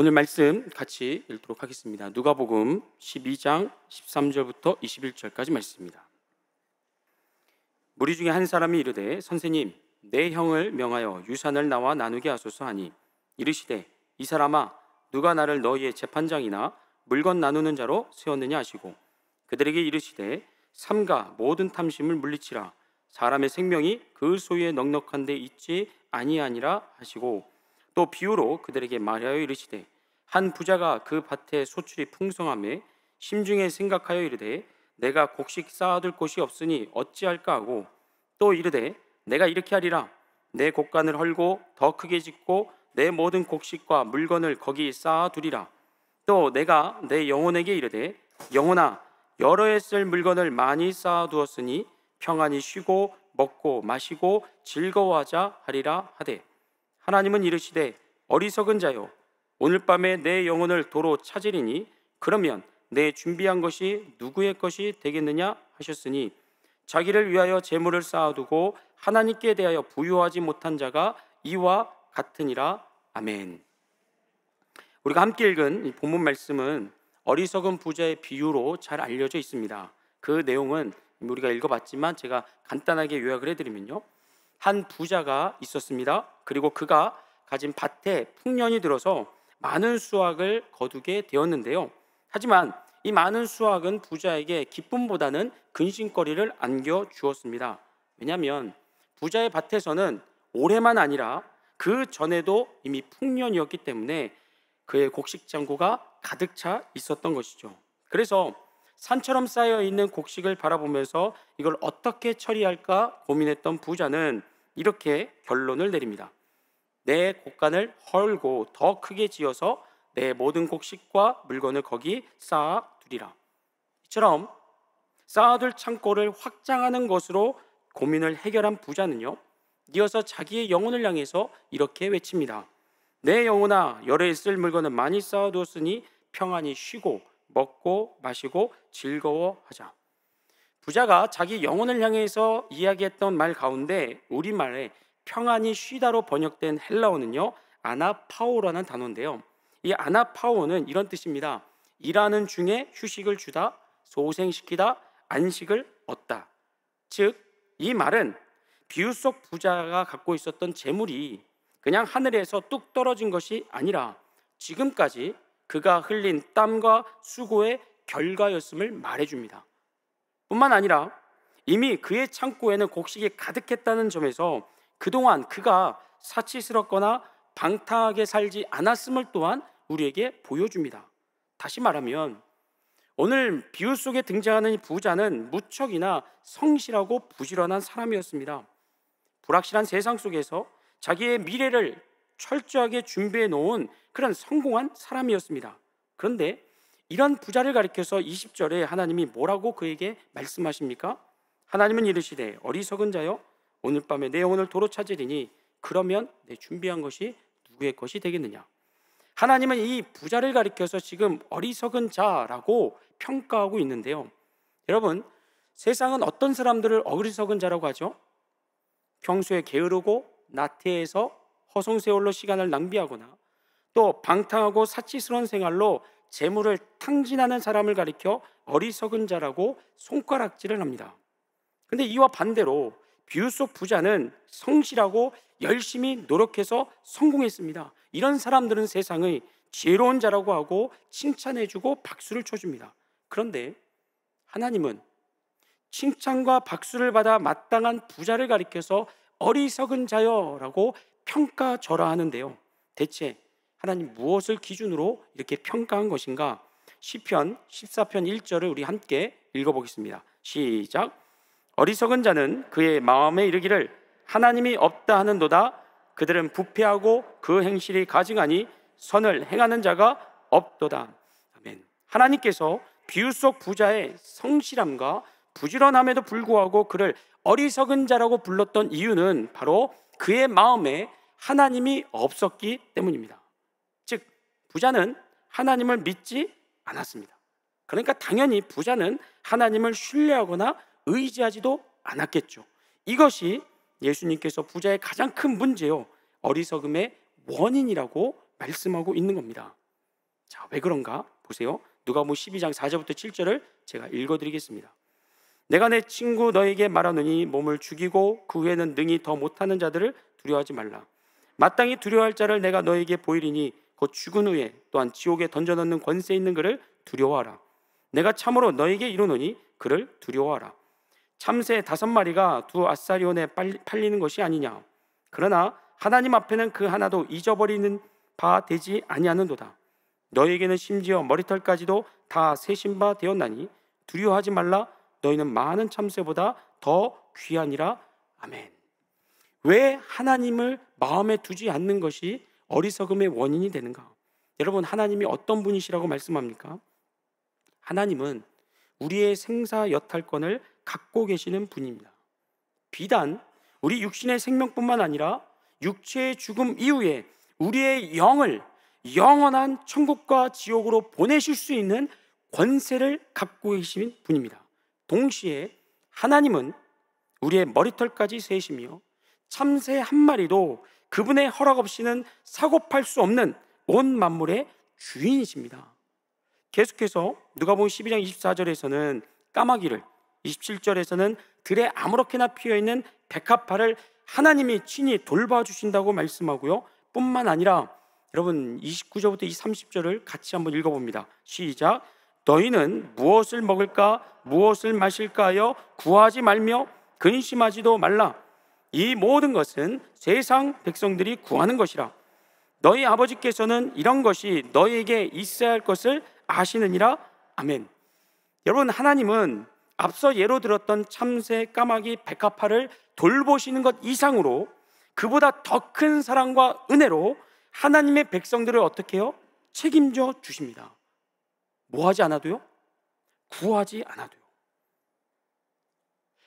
오늘 말씀 같이 읽도록 하겠습니다. 누가복음 12장 13절부터 21절까지 말씀입니다. 무리 중에 한 사람이 이르되 선생님 내 형을 명하여 유산을 나와 나누게 하소서 하니 이르시되 이 사람아 누가 나를 너희의 재판장이나 물건 나누는 자로 세웠느냐 하시고 그들에게 이르시되 삼가 모든 탐심을 물리치라 사람의 생명이 그 소유에 넉넉한데 있지 아니하니라 하시고 또 비유로 그들에게 말하여 이르시되 한 부자가 그 밭에 소출이 풍성함에 심중에 생각하여 이르되 내가 곡식 쌓아둘 곳이 없으니 어찌할까 하고 또 이르되 내가 이렇게 하리라 내 곡간을 헐고 더 크게 짓고 내 모든 곡식과 물건을 거기 쌓아두리라 또 내가 내 영혼에게 이르되 영혼아 여러 해 쓸 물건을 많이 쌓아두었으니 평안히 쉬고 먹고 마시고 즐거워하자 하리라 하되 하나님은 이르시되 어리석은 자요 오늘 밤에 내 영혼을 도로 찾으리니 그러면 내 준비한 것이 누구의 것이 되겠느냐 하셨으니 자기를 위하여 재물을 쌓아두고 하나님께 대하여 부유하지 못한 자가 이와 같으니라 아멘. 우리가 함께 읽은 본문 말씀은 어리석은 부자의 비유로 잘 알려져 있습니다. 그 내용은 우리가 읽어봤지만 제가 간단하게 요약을 해드리면요. 한 부자가 있었습니다. 그리고 그가 가진 밭에 풍년이 들어서 많은 수확을 거두게 되었는데요. 하지만 이 많은 수확은 부자에게 기쁨보다는 근심거리를 안겨 주었습니다. 왜냐하면 부자의 밭에서는 올해만 아니라 그 전에도 이미 풍년이었기 때문에 그의 곡식 창고가 가득 차 있었던 것이죠. 그래서 산처럼 쌓여 있는 곡식을 바라보면서 이걸 어떻게 처리할까 고민했던 부자는 이렇게 결론을 내립니다. 내 곳간을 헐고 더 크게 지어서 내 모든 곡식과 물건을 거기 쌓아두리라. 이처럼 쌓아둘 창고를 확장하는 것으로 고민을 해결한 부자는요. 이어서 자기의 영혼을 향해서 이렇게 외칩니다. 내 영혼아 열에 있을 물건은 많이 쌓아두었으니 평안히 쉬고 먹고 마시고 즐거워하자. 부자가 자기 영혼을 향해서 이야기했던 말 가운데 우리말에 평안히 쉬다로 번역된 헬라어는요. 아나파오라는 단어인데요. 이 아나파오는 이런 뜻입니다. 일하는 중에 휴식을 주다, 소생시키다, 안식을 얻다. 즉, 이 말은 비유 속 부자가 갖고 있었던 재물이 그냥 하늘에서 뚝 떨어진 것이 아니라 지금까지 그가 흘린 땀과 수고의 결과였음을 말해줍니다. 뿐만 아니라 이미 그의 창고에는 곡식이 가득했다는 점에서 그동안 그가 사치스럽거나 방탕하게 살지 않았음을 또한 우리에게 보여줍니다. 다시 말하면 오늘 비유 속에 등장하는 부자는 무척이나 성실하고 부지런한 사람이었습니다. 불확실한 세상 속에서 자기의 미래를 철저하게 준비해 놓은 그런 성공한 사람이었습니다. 그런데 이런 부자를 가리켜서 20절에 하나님이 뭐라고 그에게 말씀하십니까? 하나님은 이르시되 어리석은 자여 오늘 밤에 내 영혼을 도로 찾으리니 그러면 내 준비한 것이 누구의 것이 되겠느냐. 하나님은 이 부자를 가리켜서 지금 어리석은 자라고 평가하고 있는데요. 여러분, 세상은 어떤 사람들을 어리석은 자라고 하죠? 평소에 게으르고 나태해서 허송세월로 시간을 낭비하거나 또 방탕하고 사치스러운 생활로 재물을 탕진하는 사람을 가리켜 어리석은 자라고 손가락질을 합니다. 근데 이와 반대로 비유 속 부자는 성실하고 열심히 노력해서 성공했습니다. 이런 사람들은 세상의 지혜로운 자라고 하고 칭찬해주고 박수를 쳐줍니다. 그런데 하나님은 칭찬과 박수를 받아 마땅한 부자를 가리켜서 어리석은 자여라고 평가절하하는데요. 대체 하나님 무엇을 기준으로 이렇게 평가한 것인가? 시편 14편 1절을 우리 함께 읽어보겠습니다. 시작. 어리석은 자는 그의 마음에 이르기를 하나님이 없다 하는도다 그들은 부패하고 그 행실이 가증하니 선을 행하는 자가 없도다 아멘 하나님께서 비유 속 부자의 성실함과 부지런함에도 불구하고 그를 어리석은 자라고 불렀던 이유는 바로 그의 마음에 하나님이 없었기 때문입니다. 즉 부자는 하나님을 믿지 않았습니다. 그러니까 당연히 부자는 하나님을 신뢰하거나 의지하지도 않았겠죠. 이것이 예수님께서 부자의 가장 큰 문제요. 어리석음의 원인이라고 말씀하고 있는 겁니다. 자, 왜 그런가? 보세요. 누가뭐 12장 4절부터 7절을 제가 읽어 드리겠습니다. 내가 내 친구 너에게 말하느니 몸을 죽이고 그 후에는 능히 더 못하는 자들을 두려워하지 말라. 마땅히 두려워할 자를 내가 너에게 보이리니 곧 죽은 후에 또한 지옥에 던져넣는 권세 있는 그를 두려워하라. 내가 참으로 너에게 이르노니 그를 두려워하라. 참새 다섯 마리가 두 아사리온에 팔리는 것이 아니냐 그러나 하나님 앞에는 그 하나도 잊어버리는 바 되지 아니하는도다 너에게는 심지어 머리털까지도 다 새신 바 되었나니 두려워하지 말라 너희는 많은 참새보다 더 귀하니라 아멘 왜 하나님을 마음에 두지 않는 것이 어리석음의 원인이 되는가 여러분 하나님이 어떤 분이시라고 말씀합니까? 하나님은 우리의 생사 여탈권을 갖고 계시는 분입니다. 비단 우리 육신의 생명뿐만 아니라 육체의 죽음 이후에 우리의 영을 영원한 천국과 지옥으로 보내실 수 있는 권세를 갖고 계신 분입니다. 동시에 하나님은 우리의 머리털까지 세시며 참새 한 마리도 그분의 허락 없이는 사고팔 수 없는 온 만물의 주인이십니다. 계속해서 누가복 12장 24절에서는 까마귀를 27절에서는 들에 아무렇게나 피어 있는 백합화를 하나님이 친히 돌봐 주신다고 말씀하고요. 뿐만 아니라 여러분 29절부터 이 30절을 같이 한번 읽어 봅니다. 시작. 너희는 무엇을 먹을까 무엇을 마실까 하여 구하지 말며 근심하지도 말라. 이 모든 것은 세상 백성들이 구하는 것이라. 너희 아버지께서는 이런 것이 너희에게 있어야 할 것을 아시느니라. 아멘. 여러분 하나님은 앞서 예로 들었던 참새, 까마귀, 백합화를 돌보시는 것 이상으로 그보다 더 큰 사랑과 은혜로 하나님의 백성들을 어떻게 해요? 책임져 주십니다. 뭐 하지 않아도요? 구하지 않아도요.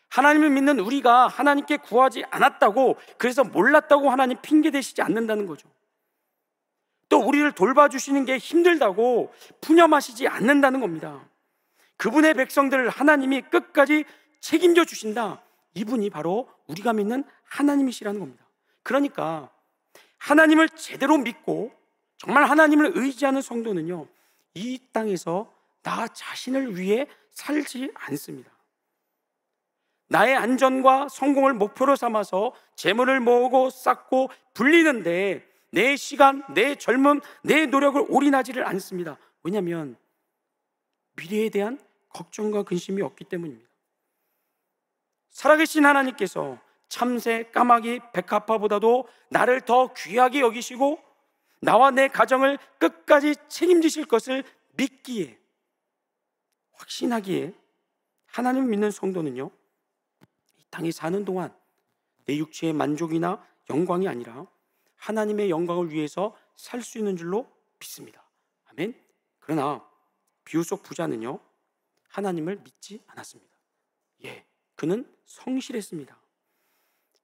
하나님을 믿는 우리가 하나님께 구하지 않았다고 그래서 몰랐다고 하나님 핑계 대시지 않는다는 거죠. 또 우리를 돌봐주시는 게 힘들다고 푸념하시지 않는다는 겁니다. 그분의 백성들을 하나님이 끝까지 책임져 주신다. 이분이 바로 우리가 믿는 하나님이시라는 겁니다. 그러니까 하나님을 제대로 믿고 정말 하나님을 의지하는 성도는요, 이 땅에서 나 자신을 위해 살지 않습니다. 나의 안전과 성공을 목표로 삼아서 재물을 모으고 쌓고 불리는데 내 시간, 내 젊음, 내 노력을 올인하지를 않습니다. 왜냐하면 미래에 대한 걱정과 근심이 없기 때문입니다. 살아계신 하나님께서 참새, 까마귀, 백합화보다도 나를 더 귀하게 여기시고 나와 내 가정을 끝까지 책임지실 것을 믿기에 확신하기에 하나님 믿는 성도는요 이 땅에 사는 동안 내 육체의 만족이나 영광이 아니라 하나님의 영광을 위해서 살 수 있는 줄로 믿습니다. 아멘. 그러나 비유 속 부자는요 하나님을 믿지 않았습니다. 예, 그는 성실했습니다.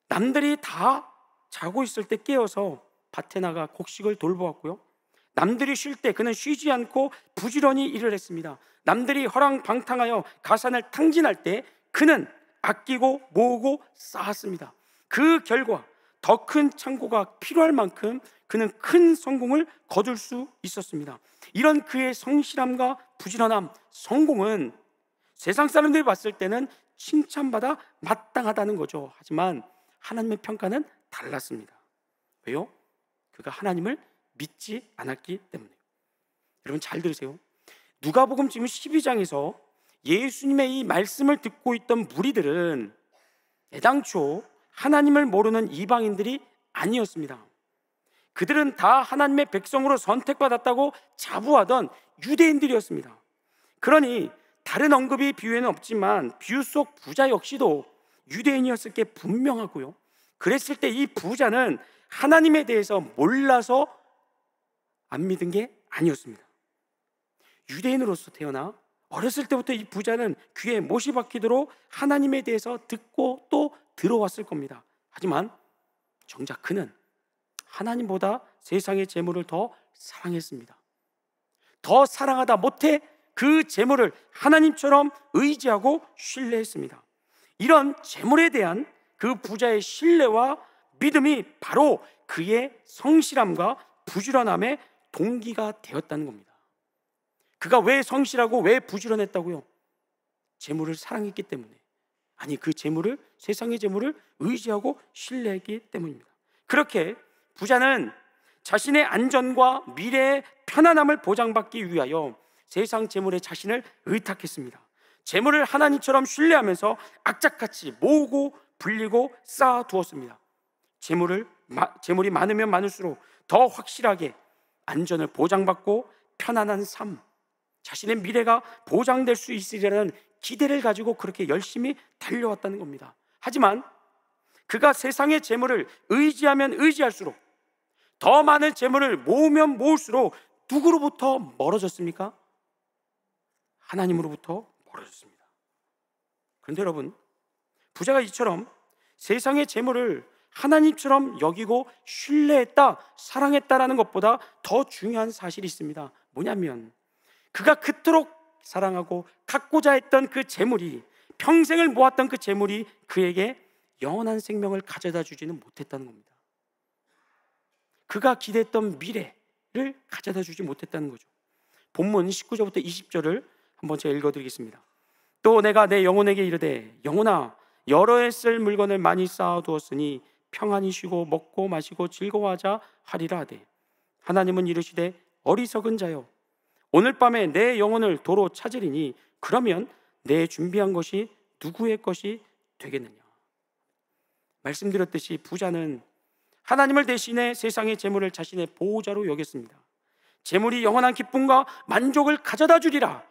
남들이 다 자고 있을 때 깨어서 밭에 나가 곡식을 돌보았고요. 남들이 쉴 때 그는 쉬지 않고 부지런히 일을 했습니다. 남들이 허랑방탕하여 가산을 탕진할 때 그는 아끼고 모으고 쌓았습니다. 그 결과 더 큰 창고가 필요할 만큼 그는 큰 성공을 거둘 수 있었습니다. 이런 그의 성실함과 부지런함, 성공은 세상 사람들이 봤을 때는 칭찬받아 마땅하다는 거죠. 하지만 하나님의 평가는 달랐습니다. 왜요? 그가 하나님을 믿지 않았기 때문에. 여러분 잘 들으세요. 누가복음 지금 12장에서 예수님의 이 말씀을 듣고 있던 무리들은 애당초 하나님을 모르는 이방인들이 아니었습니다. 그들은 다 하나님의 백성으로 선택받았다고 자부하던 유대인들이었습니다. 그러니 다른 언급이 비유에는 없지만 비유 속 부자 역시도 유대인이었을 게 분명하고요. 그랬을 때 이 부자는 하나님에 대해서 몰라서 안 믿은 게 아니었습니다. 유대인으로서 태어나 어렸을 때부터 이 부자는 귀에 못이 박히도록 하나님에 대해서 듣고 또 들어왔을 겁니다. 하지만 정작 그는 하나님보다 세상의 재물을 더 사랑했습니다. 더 사랑하다 못해 그 재물을 하나님처럼 의지하고 신뢰했습니다. 이런 재물에 대한 그 부자의 신뢰와 믿음이 바로 그의 성실함과 부지런함의 동기가 되었다는 겁니다. 그가 왜 성실하고 왜 부지런했다고요? 재물을 사랑했기 때문에. 아니, 그 재물을, 세상의 재물을 의지하고 신뢰했기 때문입니다. 그렇게 부자는 자신의 안전과 미래의 편안함을 보장받기 위하여 세상 재물에 자신을 의탁했습니다. 재물을 하나님처럼 신뢰하면서 악착같이 모으고 불리고 쌓아두었습니다. 재물을 재물이 많으면 많을수록 더 확실하게 안전을 보장받고 편안한 삶, 자신의 미래가 보장될 수 있으리라는 기대를 가지고 그렇게 열심히 달려왔다는 겁니다. 하지만 그가 세상의 재물을 의지하면 의지할수록 더 많은 재물을 모으면 모을수록 누구로부터 멀어졌습니까? 하나님으로부터 멀어졌습니다. 그런데 여러분, 부자가 이처럼 세상의 재물을 하나님처럼 여기고 신뢰했다, 사랑했다라는 것보다 더 중요한 사실이 있습니다. 뭐냐면 그가 그토록 사랑하고 갖고자 했던 그 재물이 평생을 모았던 그 재물이 그에게 영원한 생명을 가져다 주지는 못했다는 겁니다. 그가 기대했던 미래를 가져다 주지 못했다는 거죠. 본문 19절부터 20절을 한번 제가 읽어드리겠습니다. 또 내가 내 영혼에게 이르되 영혼아 여러 해 쓸 물건을 많이 쌓아두었으니 평안히 쉬고 먹고 마시고 즐거워하자 하리라 하되 하나님은 이르시되 어리석은 자여 오늘 밤에 내 영혼을 도로 찾으리니 그러면 내 준비한 것이 누구의 것이 되겠느냐 말씀드렸듯이 부자는 하나님을 대신해 세상의 재물을 자신의 보호자로 여겼습니다. 재물이 영원한 기쁨과 만족을 가져다 주리라.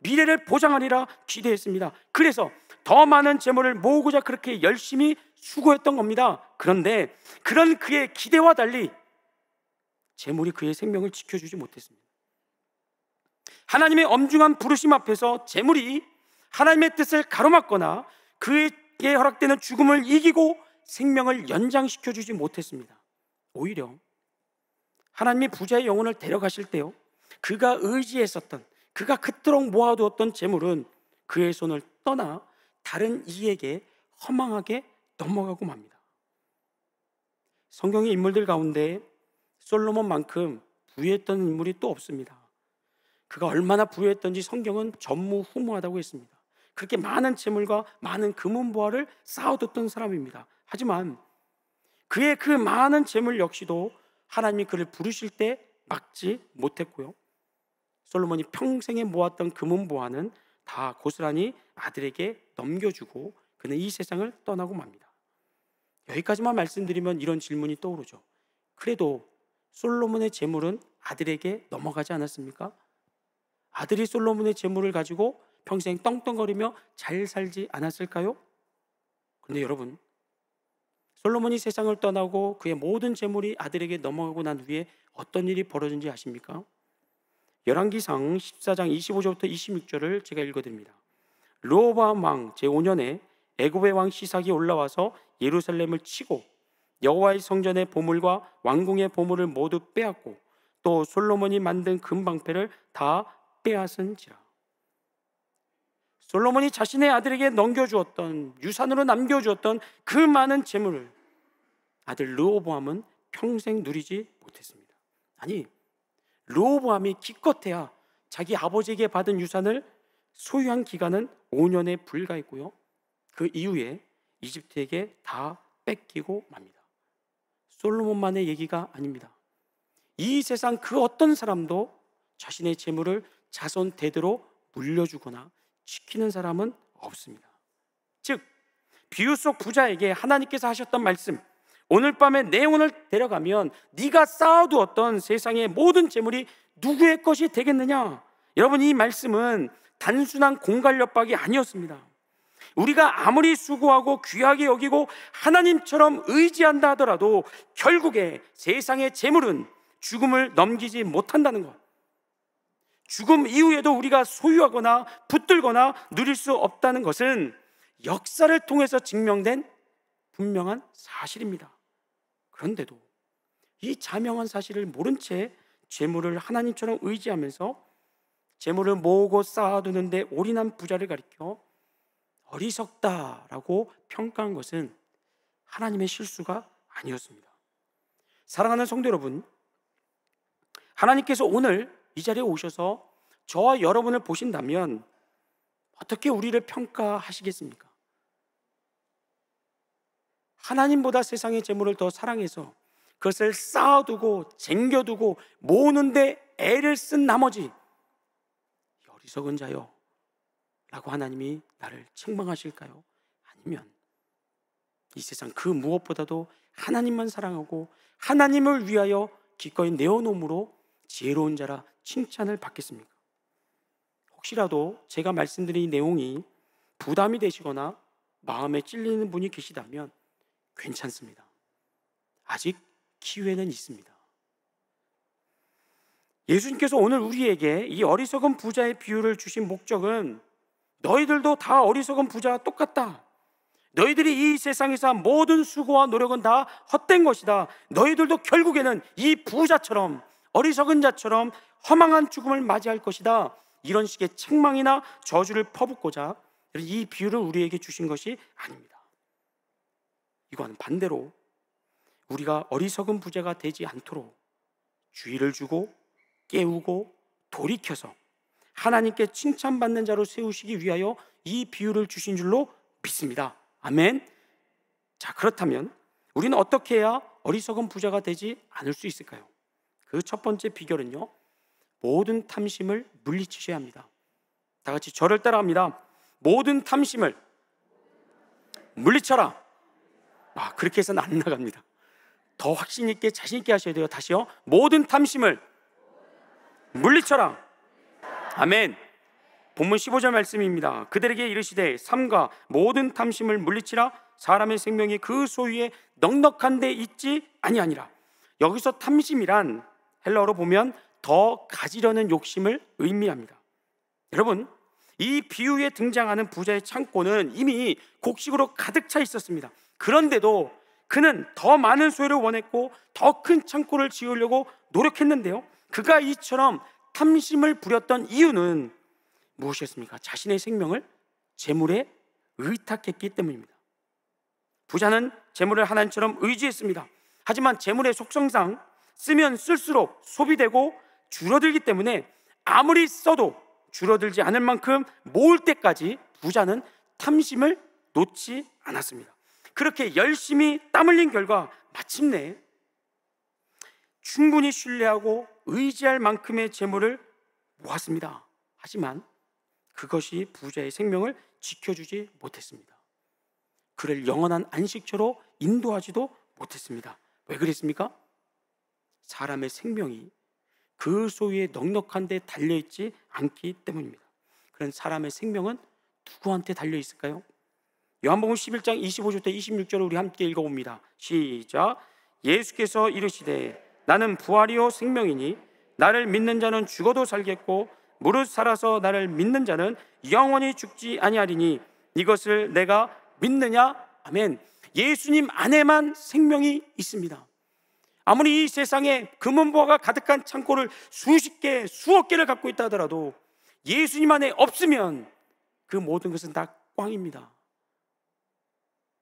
미래를 보장하리라 기대했습니다. 그래서 더 많은 재물을 모으고자 그렇게 열심히 수고했던 겁니다. 그런데 그런 그의 기대와 달리 재물이 그의 생명을 지켜주지 못했습니다. 하나님의 엄중한 부르심 앞에서 재물이 하나님의 뜻을 가로막거나 그에게 허락되는 죽음을 이기고 생명을 연장시켜 주지 못했습니다. 오히려 하나님이 부자의 영혼을 데려가실 때요. 그가 의지했었던 그가 그토록 모아두었던 재물은 그의 손을 떠나 다른 이에게 허망하게 넘어가고 맙니다. 성경의 인물들 가운데 솔로몬만큼 부유했던 인물이 또 없습니다. 그가 얼마나 부유했던지 성경은 전무후무하다고 했습니다. 그렇게 많은 재물과 많은 금은 보화를 쌓아뒀던 사람입니다. 하지만 그의 그 많은 재물 역시도 하나님이 그를 부르실 때 막지 못했고요. 솔로몬이 평생에 모았던 금은 그 보화는 다 고스란히 아들에게 넘겨주고 그는 이 세상을 떠나고 맙니다. 여기까지만 말씀드리면 이런 질문이 떠오르죠. 그래도 솔로몬의 재물은 아들에게 넘어가지 않았습니까? 아들이 솔로몬의 재물을 가지고 평생 떵떵거리며 잘 살지 않았을까요? 근데 여러분, 솔로몬이 세상을 떠나고 그의 모든 재물이 아들에게 넘어가고 난 후에 어떤 일이 벌어진지 아십니까? 열왕기상 14장 25절부터 26절을 제가 읽어드립니다. 르바암왕 제5년에 애굽의 왕 시삭이 올라와서 예루살렘을 치고 여호와의 성전의 보물과 왕궁의 보물을 모두 빼앗고 또 솔로몬이 만든 금방패를 다 빼앗은지라. 솔로몬이 자신의 아들에게 넘겨주었던 유산으로 남겨주었던 그 많은 재물을 아들 르오보암은 평생 누리지 못했습니다. 아니 르오보암이 기껏해야 자기 아버지에게 받은 유산을 소유한 기간은 5년에 불과했고요. 그 이후에 이집트에게 다 뺏기고 맙니다. 솔로몬만의 얘기가 아닙니다. 이 세상 그 어떤 사람도 자신의 재물을 자손 대대로 물려주거나 지키는 사람은 없습니다. 즉, 비유 속 부자에게 하나님께서 하셨던 말씀, 오늘 밤에 내오을 데려가면 네가 쌓아두었던 세상의 모든 재물이 누구의 것이 되겠느냐? 여러분 이 말씀은 단순한 공갈력박이 아니었습니다. 우리가 아무리 수고하고 귀하게 여기고 하나님처럼 의지한다 하더라도 결국에 세상의 재물은 죽음을 넘기지 못한다는 것. 죽음 이후에도 우리가 소유하거나 붙들거나 누릴 수 없다는 것은 역사를 통해서 증명된 분명한 사실입니다. 그런데도 이 자명한 사실을 모른 채 재물을 하나님처럼 의지하면서 재물을 모으고 쌓아두는데 올인한 부자를 가리켜 어리석다라고 평가한 것은 하나님의 실수가 아니었습니다. 사랑하는 성도 여러분, 하나님께서 오늘 이 자리에 오셔서 저와 여러분을 보신다면 어떻게 우리를 평가하시겠습니까? 하나님보다 세상의 재물을 더 사랑해서 그것을 쌓아두고 쟁겨두고 모으는데 애를 쓴 나머지 어리석은 자요 라고 하나님이 나를 책망하실까요? 아니면 이 세상 그 무엇보다도 하나님만 사랑하고 하나님을 위하여 기꺼이 내어놓음으로 지혜로운 자라 칭찬을 받겠습니까? 혹시라도 제가 말씀드린 내용이 부담이 되시거나 마음에 찔리는 분이 계시다면 괜찮습니다. 아직 기회는 있습니다. 예수님께서 오늘 우리에게 이 어리석은 부자의 비유를 주신 목적은 너희들도 다 어리석은 부자와 똑같다. 너희들이 이 세상에서 모든 수고와 노력은 다 헛된 것이다. 너희들도 결국에는 이 부자처럼 어리석은 자처럼 허망한 죽음을 맞이할 것이다. 이런 식의 책망이나 저주를 퍼붓고자 이 비유를 우리에게 주신 것이 아닙니다. 이과는 반대로 우리가 어리석은 부자가 되지 않도록 주의를 주고 깨우고 돌이켜서 하나님께 칭찬받는 자로 세우시기 위하여 이 비유를 주신 줄로 믿습니다. 아멘. 자, 그렇다면 우리는 어떻게 해야 어리석은 부자가 되지 않을 수 있을까요? 그첫 번째 비결은요. 모든 탐심을 물리치셔야 합니다. 다 같이 저를 따라합니다. 모든 탐심을 물리쳐라. 아, 그렇게 해서는 안 나갑니다. 더 확신 있게 자신 있게 하셔야 돼요. 다시요. 모든 탐심을 물리쳐라. 아멘. 본문 15절 말씀입니다. 그들에게 이르시되 삶과 모든 탐심을 물리치라 사람의 생명이 그 소유에 넉넉한데 있지 아니아니라 여기서 탐심이란 헬라어로 보면 더 가지려는 욕심을 의미합니다. 여러분, 이 비유에 등장하는 부자의 창고는 이미 곡식으로 가득 차 있었습니다. 그런데도 그는 더 많은 소유를 원했고 더 큰 창고를 지으려고 노력했는데요. 그가 이처럼 탐심을 부렸던 이유는 무엇이었습니까? 자신의 생명을 재물에 의탁했기 때문입니다. 부자는 재물을 하나님처럼 의지했습니다. 하지만 재물의 속성상 쓰면 쓸수록 소비되고 줄어들기 때문에 아무리 써도 줄어들지 않을 만큼 모을 때까지 부자는 탐심을 놓지 않았습니다. 그렇게 열심히 땀 흘린 결과 마침내 충분히 신뢰하고 의지할 만큼의 재물을 모았습니다. 하지만 그것이 부자의 생명을 지켜주지 못했습니다. 그를 영원한 안식처로 인도하지도 못했습니다. 왜 그랬습니까? 사람의 생명이 그 소유의 넉넉한 데 달려있지 않기 때문입니다. 그런 사람의 생명은 누구한테 달려있을까요? 요한복음 11장 25절부터 26절을 우리 함께 읽어봅니다. 시작. 예수께서 이르시되 나는 부활이요 생명이니 나를 믿는 자는 죽어도 살겠고 무릇 살아서 나를 믿는 자는 영원히 죽지 아니하리니 이것을 내가 믿느냐? 아멘. 예수님 안에만 생명이 있습니다. 아무리 이 세상에 금은보화가 가득한 창고를 수십 개, 수억 개를 갖고 있다 하더라도 예수님 안에 없으면 그 모든 것은 다 꽝입니다.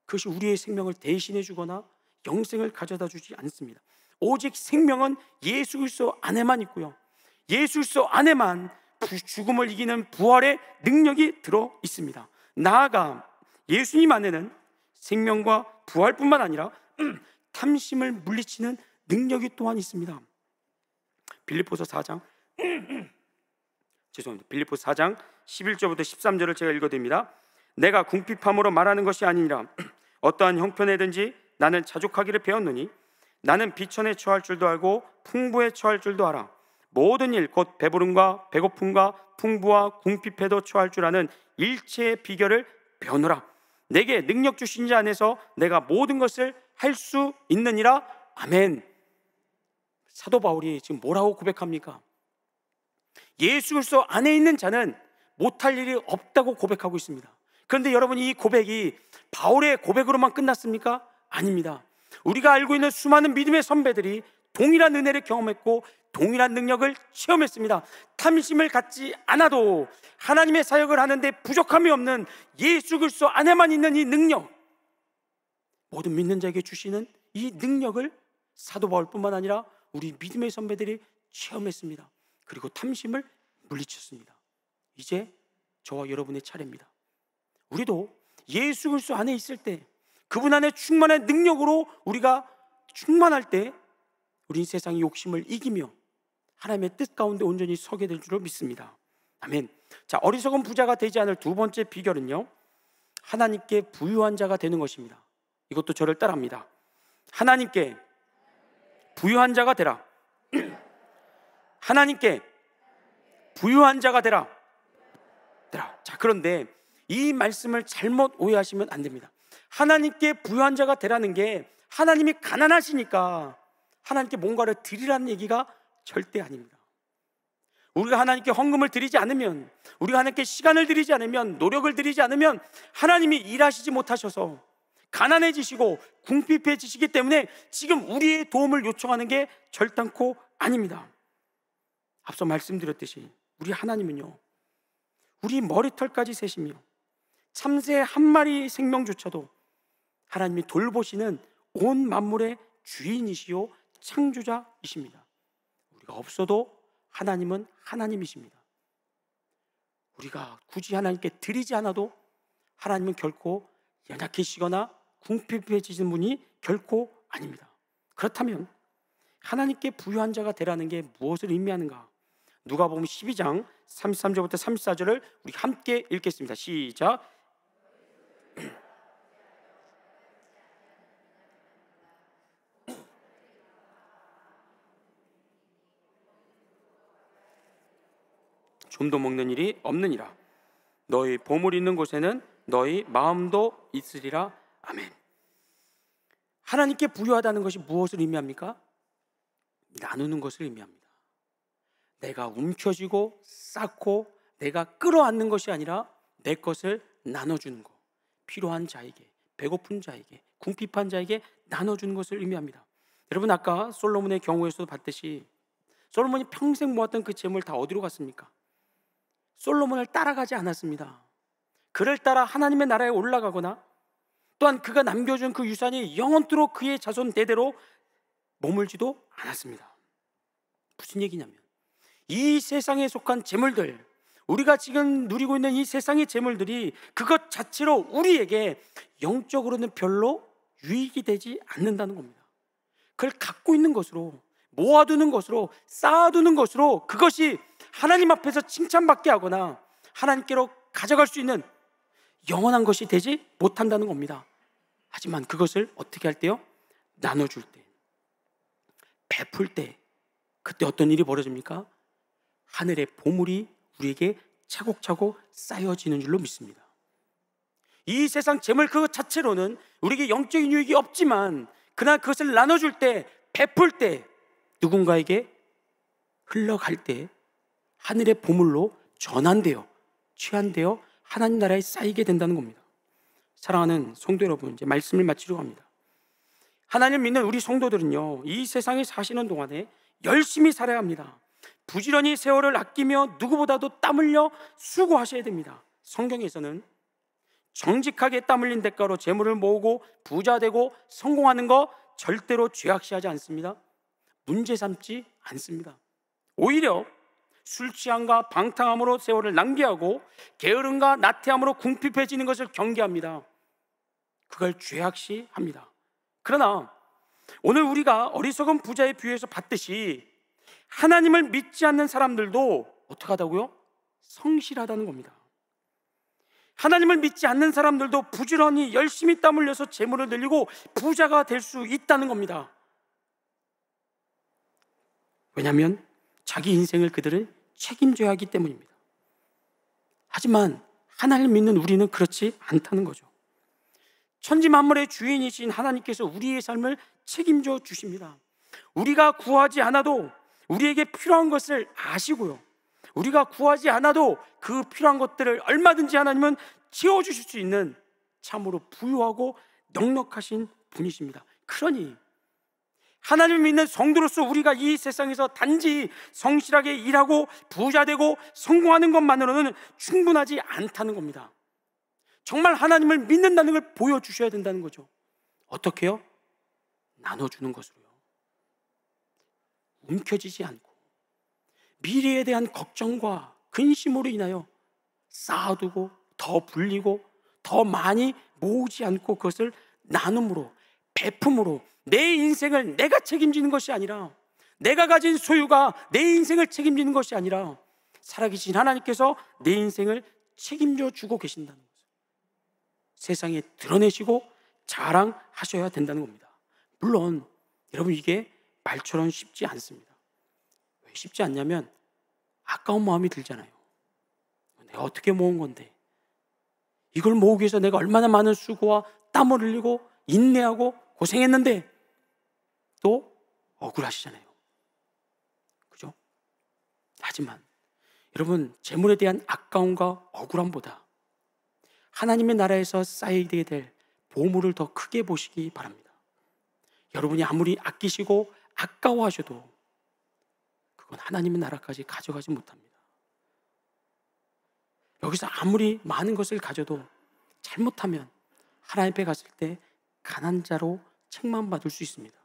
그것이 우리의 생명을 대신해 주거나 영생을 가져다 주지 않습니다. 오직 생명은 예수 그리스도 안에만 있고요. 예수 그리스도 안에만 죽음을 이기는 부활의 능력이 들어 있습니다. 나아가 예수님 안에는 생명과 부활뿐만 아니라 탐심을 물리치는 능력이 또한 있습니다. 빌립보서 4장 죄송합니다. 빌립보서 4장 11절부터 13절을 제가 읽어드립니다. 내가 궁핍함으로 말하는 것이 아니니라 어떠한 형편에든지 나는 자족하기를 배웠느니 나는 비천에 처할 줄도 알고 풍부에 처할 줄도 알아 모든 일 곧 배부름과 배고픔과 풍부와 궁핍에도 처할 줄 아는 일체의 비결을 배우느라 내게 능력 주신 자 안에서 내가 모든 것을 할 수 있느니라 아멘 사도 바울이 지금 뭐라고 고백합니까? 예수 그리스도 안에 있는 자는 못할 일이 없다고 고백하고 있습니다. 그런데 여러분 이 고백이 바울의 고백으로만 끝났습니까? 아닙니다. 우리가 알고 있는 수많은 믿음의 선배들이 동일한 은혜를 경험했고 동일한 능력을 체험했습니다. 탐심을 갖지 않아도 하나님의 사역을 하는데 부족함이 없는 예수 그리스도 안에만 있는 이 능력 모든 믿는 자에게 주시는 이 능력을 사도 바울뿐만 아니라 우리 믿음의 선배들이 체험했습니다. 그리고 탐심을 물리쳤습니다. 이제 저와 여러분의 차례입니다. 우리도 예수 그리스도 안에 있을 때 그분 안에 충만의 능력으로 우리가 충만할 때 우린 세상의 욕심을 이기며 하나님의 뜻 가운데 온전히 서게 될 줄을 믿습니다. 아멘. 자, 어리석은 부자가 되지 않을 두 번째 비결은요. 하나님께 부유한 자가 되는 것입니다. 이것도 저를 따라합니다. 하나님께 부유한 자가 되라. 하나님께 부유한 자가 되라. 되라. 자, 그런데 이 말씀을 잘못 오해하시면 안 됩니다. 하나님께 부유한 자가 되라는 게 하나님이 가난하시니까 하나님께 뭔가를 드리라는 얘기가 절대 아닙니다. 우리가 하나님께 헌금을 드리지 않으면, 우리가 하나님께 시간을 드리지 않으면, 노력을 드리지 않으면 하나님이 일하시지 못하셔서 가난해지시고 궁핍해지시기 때문에 지금 우리의 도움을 요청하는 게 절단코 아닙니다. 앞서 말씀드렸듯이 우리 하나님은요. 우리 머리털까지 세시며 참새 한 마리 생명조차도 하나님이 돌보시는 온 만물의 주인이시요 창조자이십니다. 우리가 없어도 하나님은 하나님이십니다. 우리가 굳이 하나님께 드리지 않아도 하나님은 결코 연약해지거나 궁핍해지신 분이 결코 아닙니다. 그렇다면 하나님께 부유한 자가 되라는 게 무엇을 의미하는가? 누가복음 12장 33절부터 34절을 우리 함께 읽겠습니다. 시작. 좀더 먹는 일이 없느니라 너희 보물 있는 곳에는 너희 마음도 있으리라 아멘. 하나님께 부유하다는 것이 무엇을 의미합니까? 나누는 것을 의미합니다. 내가 움켜쥐고 쌓고 내가 끌어안는 것이 아니라 내 것을 나눠주는 것. 필요한 자에게, 배고픈 자에게, 궁핍한 자에게 나눠주는 것을 의미합니다. 여러분 아까 솔로몬의 경우에서도 봤듯이 솔로몬이 평생 모았던 그 재물 다 어디로 갔습니까? 솔로몬을 따라가지 않았습니다. 그를 따라 하나님의 나라에 올라가거나 또한 그가 남겨준 그 유산이 영원토록 그의 자손 대대로 머물지도 않았습니다. 무슨 얘기냐면 이 세상에 속한 재물들 우리가 지금 누리고 있는 이 세상의 재물들이 그것 자체로 우리에게 영적으로는 별로 유익이 되지 않는다는 겁니다. 그걸 갖고 있는 것으로 모아두는 것으로 쌓아두는 것으로 그것이 하나님 앞에서 칭찬받게 하거나 하나님께로 가져갈 수 있는 영원한 것이 되지 못한다는 겁니다. 하지만 그것을 어떻게 할 때요? 나눠줄 때, 베풀 때, 그때 어떤 일이 벌어집니까? 하늘의 보물이 우리에게 차곡차곡 쌓여지는 줄로 믿습니다. 이 세상 재물 그 자체로는 우리에게 영적인 유익이 없지만 그날 그것을 나눠줄 때, 베풀 때, 누군가에게 흘러갈 때 하늘의 보물로 전환되어 취한되어 하나님 나라에 쌓이게 된다는 겁니다. 사랑하는 성도 여러분, 이제 말씀을 마치려고 합니다. 하나님 믿는 우리 성도들은요, 이 세상에 사시는 동안에 열심히 살아야 합니다. 부지런히 세월을 아끼며 누구보다도 땀 흘려 수고하셔야 됩니다. 성경에서는 정직하게 땀 흘린 대가로 재물을 모으고 부자 되고 성공하는 거 절대로 죄악시하지 않습니다. 문제 삼지 않습니다. 오히려 술 취함과 방탕함으로 세월을 낭비하고 게으름과 나태함으로 궁핍해지는 것을 경계합니다. 그걸 죄악시합니다. 그러나 오늘 우리가 어리석은 부자의 비유에서 봤듯이 하나님을 믿지 않는 사람들도 어떻게 하다고요? 성실하다는 겁니다. 하나님을 믿지 않는 사람들도 부지런히 열심히 땀 흘려서 재물을 늘리고 부자가 될 수 있다는 겁니다. 왜냐하면 자기 인생을 그들은 책임져야 하기 때문입니다. 하지만 하나님 믿는 우리는 그렇지 않다는 거죠. 천지 만물의 주인이신 하나님께서 우리의 삶을 책임져 주십니다. 우리가 구하지 않아도 우리에게 필요한 것을 아시고요. 우리가 구하지 않아도 그 필요한 것들을 얼마든지 하나님은 채워 주실 수 있는 참으로 부유하고 넉넉하신 분이십니다. 그러니 하나님 믿는 성도로서 우리가 이 세상에서 단지 성실하게 일하고 부자 되고 성공하는 것만으로는 충분하지 않다는 겁니다. 정말 하나님을 믿는다는 걸 보여주셔야 된다는 거죠. 어떻게요? 나눠주는 것으로요. 움켜지지 않고 미래에 대한 걱정과 근심으로 인하여 쌓아두고 더 불리고 더 많이 모으지 않고 그것을 나눔으로 베품으로 내 인생을 내가 책임지는 것이 아니라 내가 가진 소유가 내 인생을 책임지는 것이 아니라 살아계신 하나님께서 내 인생을 책임져 주고 계신다는 세상에 드러내시고 자랑하셔야 된다는 겁니다. 물론 여러분 이게 말처럼 쉽지 않습니다. 왜 쉽지 않냐면 아까운 마음이 들잖아요. 내가 어떻게 모은 건데 이걸 모으기 위해서 내가 얼마나 많은 수고와 땀을 흘리고 인내하고 고생했는데 또 억울하시잖아요. 그죠? 하지만 여러분 재물에 대한 아까움과 억울함보다 하나님의 나라에서 쌓이게 될 보물을 더 크게 보시기 바랍니다. 여러분이 아무리 아끼시고 아까워하셔도 그건 하나님의 나라까지 가져가지 못합니다. 여기서 아무리 많은 것을 가져도 잘못하면 하나님 앞에 갔을 때 가난 자로 책만 받을 수 있습니다.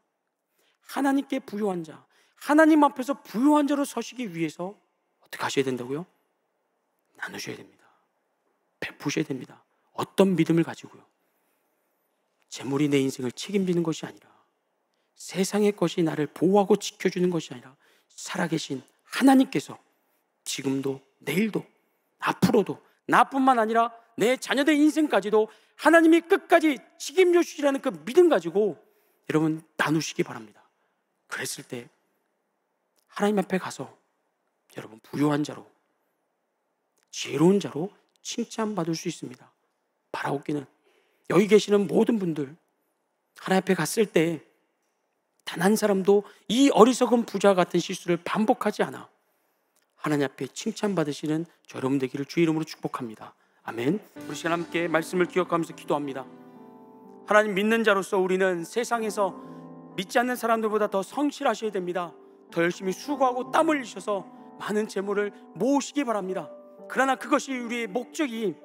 하나님께 부유한 자, 하나님 앞에서 부유한 자로 서시기 위해서 어떻게 하셔야 된다고요? 나누셔야 됩니다. 베푸셔야 됩니다. 어떤 믿음을 가지고요. 재물이 내 인생을 책임지는 것이 아니라 세상의 것이 나를 보호하고 지켜주는 것이 아니라 살아계신 하나님께서 지금도 내일도 앞으로도 나뿐만 아니라 내 자녀들 의 인생까지도 하나님이 끝까지 책임져 주시라는 그 믿음 가지고 여러분 나누시기 바랍니다. 그랬을 때 하나님 앞에 가서 여러분 부유한 자로 지혜로운 자로 칭찬받을 수 있습니다. 바라옵기는. 여기 계시는 모든 분들, 하나님 앞에 갔을 때, 단 한 사람도 이 어리석은 부자 같은 실수를 반복하지 않아. 하나님 앞에 칭찬받으시는 저여 되기를 주 이름으로 축복합니다. 아멘. 우리 시간 함께 말씀을 기억하면서 기도합니다. 하나님 믿는 자로서 우리는 세상에서 믿지 않는 사람들보다 더 성실하셔야 됩니다. 더 열심히 수고하고 땀 흘리셔서 많은 재물을 모으시기 바랍니다. 그러나 그것이 우리의 목적이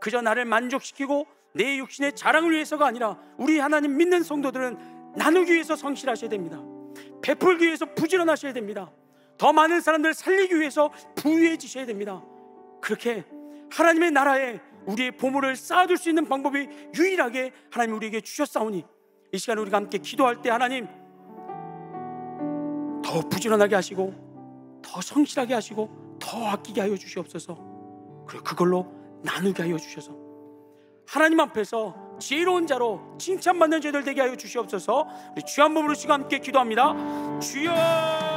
그저 나를 만족시키고 내 육신의 자랑을 위해서가 아니라 우리 하나님 믿는 성도들은 나누기 위해서 성실하셔야 됩니다. 베풀기 위해서 부지런하셔야 됩니다. 더 많은 사람들을 살리기 위해서 부유해지셔야 됩니다. 그렇게 하나님의 나라에 우리의 보물을 쌓아둘 수 있는 방법이 유일하게 하나님 우리에게 주셨사오니 이 시간에 우리가 함께 기도할 때 하나님 더 부지런하게 하시고 더 성실하게 하시고 더 아끼게 하여 주시옵소서. 그리고 그걸로 나누게 하여 주셔서 하나님 앞에서 지혜로운 자로 칭찬받는 죄들 되게 하여 주시옵소서. 우리 주한 몸으로 시간 함께 기도합니다. 주여.